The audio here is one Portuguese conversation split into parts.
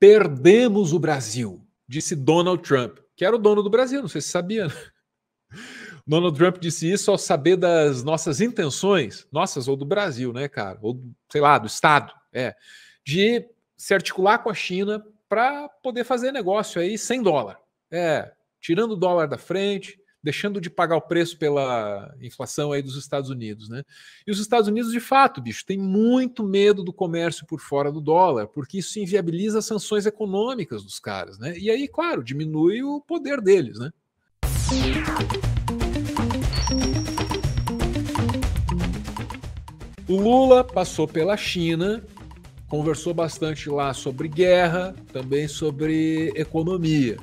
Perdemos o Brasil, disse Donald Trump, que era o dono do Brasil, não sei se sabia. Né? Donald Trump disse isso ao saber das nossas intenções, nossas ou do Brasil, né, cara? Ou, sei lá, do Estado, é, de se articular com a China para poder fazer negócio aí sem dólar. É, tirando o dólar da frente, deixando de pagar o preço pela inflação aí dos Estados Unidos, né? E os Estados Unidos, de fato, bicho, tem muito medo do comércio por fora do dólar, porque isso inviabiliza as sanções econômicas dos caras, né? E aí, claro, diminui o poder deles, né? O Lula passou pela China, conversou bastante lá sobre guerra, também sobre economia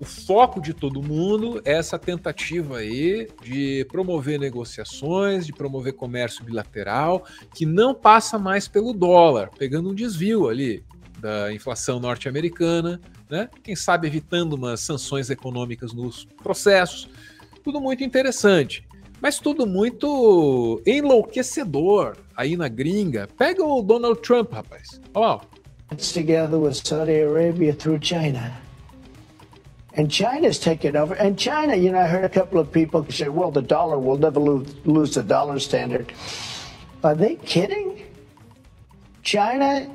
o foco de todo mundo é essa tentativa aí de promover negociações, de promover comércio bilateral, que não passa mais pelo dólar, pegando um desvio ali da inflação norte-americana, né? Quem sabe evitando umas sanções econômicas nos processos. Tudo muito interessante mas tudo muito enlouquecedor aí na gringa. Pega o Donald Trump, rapaz. Ó. It's together with Saudi Arabia through China. And China's taken over. And China, you know, I heard a couple of people say, well, the dollar will never lose, lose the dollar standard. Are they kidding? China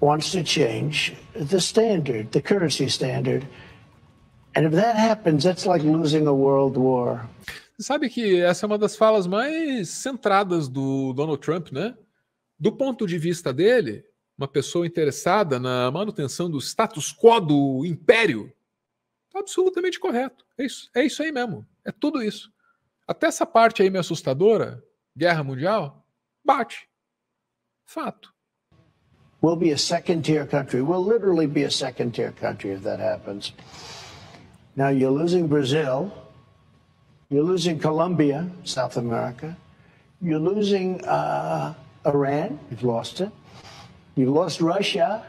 wants to change the standard, the currency standard. And if that happens, that's like losing a world war. Sabe que essa é uma das falas mais centradas do Donald Trump, né? Do ponto de vista dele, uma pessoa interessada na manutenção do status quo do império absolutamente correto. É isso, é isso aí mesmo. É tudo isso. Até essa parte aí meio assustadora, guerra mundial, bate. Fato. We'll be a second tier country. We'll literally be a second tier country if that happens. Now you're losing Brazil. You're losing Colombia, South America. You're losing uh, Iran. You've lost it. You've lost Russia.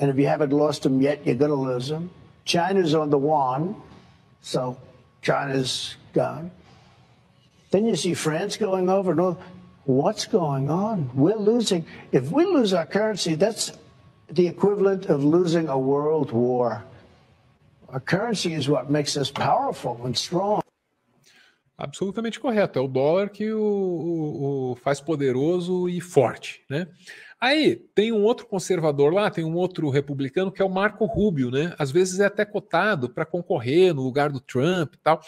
And if you haven't lost them yet, you're going to lose them. China's on the wane, so China's gone. Then you see France going over What's going on? We're losing. If we lose our currency, that's the equivalent of losing a world war. Our currency is what makes us powerful and strong. Absolutamente correto. É o dólar que o, o, o faz poderoso e forte, né? Aí tem um outro conservador lá, tem um outro republicano que é o Marco Rubio, né? Às vezes é até cotado para concorrer no lugar do Trump e tal.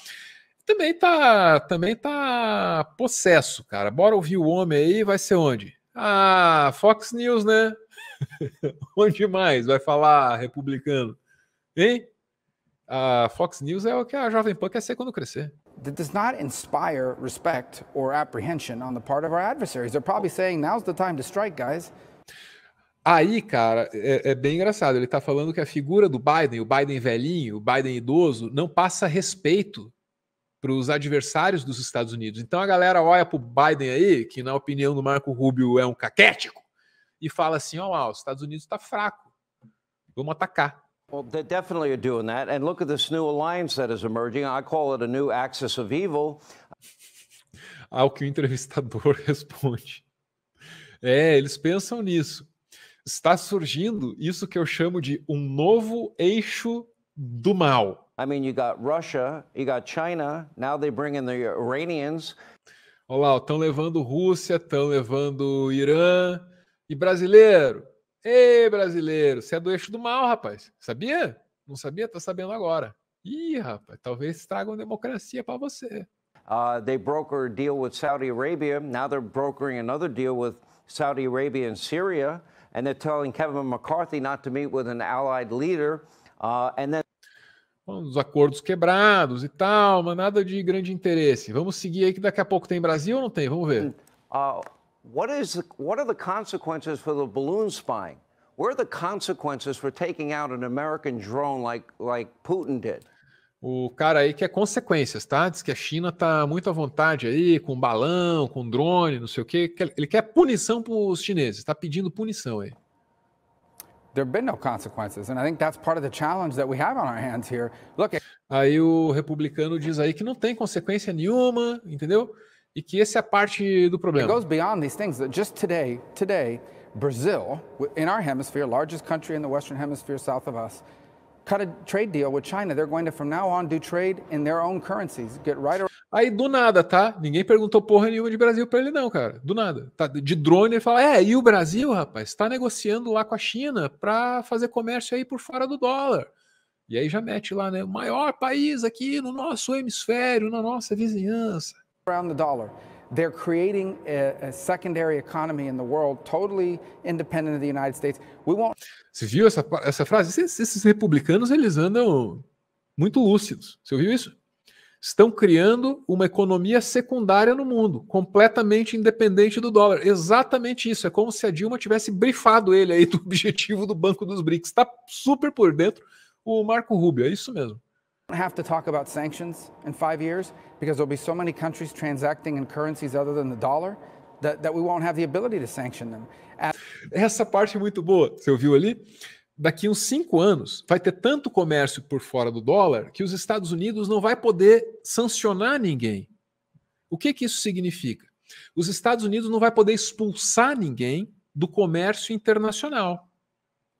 Também tá, também tá possesso, cara. Bora ouvir o homem aí, vai ser onde? Ah, Fox News, né? onde mais vai falar republicano? Hein? A ah, Fox News é o que a Jovem Pan quer ser quando crescer that does not inspire respect or apprehension on the part of our adversaries. They're probably saying, now's the time to strike, guys. Aí, cara, é, é, bem engraçado. Ele tá falando que a figura do Biden, o Biden velhinho, o Biden idoso, não passa respeito para os adversários dos Estados Unidos. Então a galera olha pro Biden aí, que na opinião do Marco Rubio é um caquético, e fala assim: ó, oh, os Estados Unidos tá fraco, vamos atacar. Well, they definitely are doing that. And look at this new alliance that is emerging. I call it a new axis of evil. Ao que o entrevistador responde. É, eles pensam nisso. Está surgindo isso que eu chamo de um novo eixo do mal. I mean, you got Russia, you got China, now they bring in the Iranians. Olha lá, estão levando Rússia, estão levando Irã e brasileiro. Ei, brasileiro, você é do eixo do mal, rapaz. Sabia? Não sabia? Tá sabendo agora. Ih, rapaz, talvez tragam democracia para você. Uh, they broker a deal with Saudi Arabia. Now they're brokering another deal with Saudi Arabia and Syria. And they're telling Kevin McCarthy not to meet with an allied leader. Uh, and then Bom, os acordos quebrados e tal, mas nada de grande interesse. Vamos seguir aí que daqui a pouco tem Brasil ou não tem? Vamos ver. Uh, what, is the, what are the consequences for the balloon spying? What are the consequences for taking out an American drone like, like Putin did? O cara aí quer é consequências, tá? Diz que a China tá muito à vontade aí, com balão, com drone, não sei o quê. Ele quer punição para os chineses, Está pedindo punição aí. There have been no consequences, and I think that's part of the challenge that we have on our hands here. Look. Aí o republicano diz aí que não tem consequência nenhuma, entendeu? E que essa é parte do problema. It goes beyond these things. Just today, today, Brazil, in our hemisphere, largest country in the western hemisphere south of us, cut a trade deal with China. They're going to from now on do trade in their own currencies. Get right Aí do nada, tá? Ninguém perguntou porra nenhuma de Brasil para ele não, cara. Do nada. Tá de drone ele fala: "É, e o Brasil, rapaz, está negociando lá com a China para fazer comércio aí por fora do dólar". E aí já mete lá, né? O maior país aqui no nosso hemisfério, na nossa vizinhança around the dollar. They're creating a, a secondary economy in the world, totally independent of the United States. We won't. Você viu essa, essa frase? Esses, esses republicanos eles andam muito lúcidos. Você ouviu isso? Estão criando uma economia secundária no mundo, completamente independente do dólar. Exatamente isso. É como se a Dilma tivesse brifado ele aí do objetivo do Banco dos BRICS. Está super por dentro o Marco Rubio. É isso mesmo don't have to talk about sanctions in five years because there'll be so many countries transacting in currencies other than the dollar that, that we won't have the ability to sanction them. Essa parte é muito boa, você ouviu ali? Daqui uns cinco anos vai ter tanto comércio por fora do dólar que os Estados Unidos não vai poder sancionar ninguém. O que, que isso significa? Os Estados Unidos não vai poder expulsar ninguém do comércio internacional.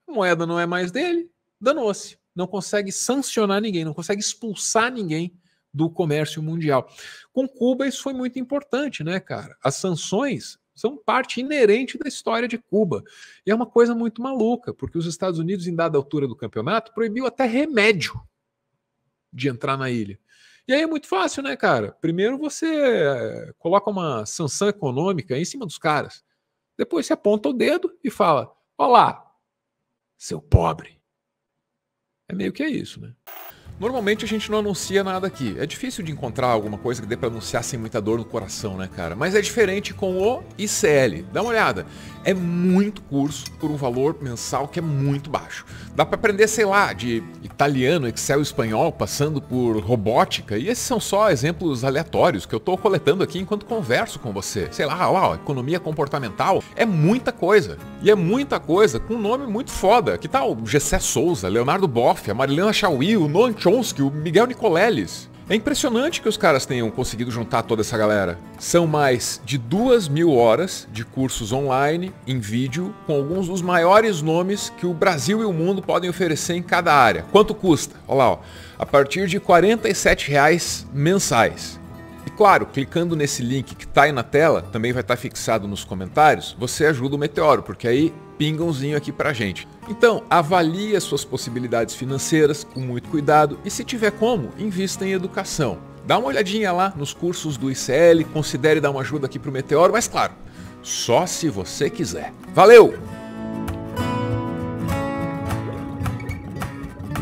A moeda não é mais dele, danou-se não consegue sancionar ninguém, não consegue expulsar ninguém do comércio mundial. Com Cuba isso foi muito importante, né, cara? As sanções são parte inerente da história de Cuba. E é uma coisa muito maluca, porque os Estados Unidos, em dada altura do campeonato, proibiu até remédio de entrar na ilha. E aí é muito fácil, né, cara? Primeiro você eh, coloca uma sanção econômica em cima dos caras. Depois você aponta o dedo e fala: Olá, seu pobre, é meio que é isso, né? Normalmente a gente não anuncia nada aqui. É difícil de encontrar alguma coisa que dê para anunciar sem muita dor no coração, né, cara? Mas é diferente com o ICL. Dá uma olhada. É muito curso por um valor mensal que é muito baixo. Dá para aprender, sei lá, de italiano, Excel espanhol, passando por robótica, e esses são só exemplos aleatórios que eu estou coletando aqui enquanto converso com você. Sei lá, uau, economia comportamental é muita coisa. E é muita coisa com um nome muito foda. Que tal Gessé Souza, Leonardo Boff, a Marilena Chauí, o Noam Chomsky, o Miguel Nicoleles? É impressionante que os caras tenham conseguido juntar toda essa galera. São mais de duas mil horas de cursos online, em vídeo, com alguns dos maiores nomes que o Brasil e o mundo podem oferecer em cada área. Quanto custa? Olha lá, ó. a partir de R$ 47,00 mensais. E claro, clicando nesse link que está aí na tela, também vai estar tá fixado nos comentários, você ajuda o Meteoro, porque aí pingãozinho aqui pra gente. Então, avalie as suas possibilidades financeiras com muito cuidado e se tiver como, invista em educação. Dá uma olhadinha lá nos cursos do ICL, considere dar uma ajuda aqui pro Meteoro, mas claro, só se você quiser. Valeu!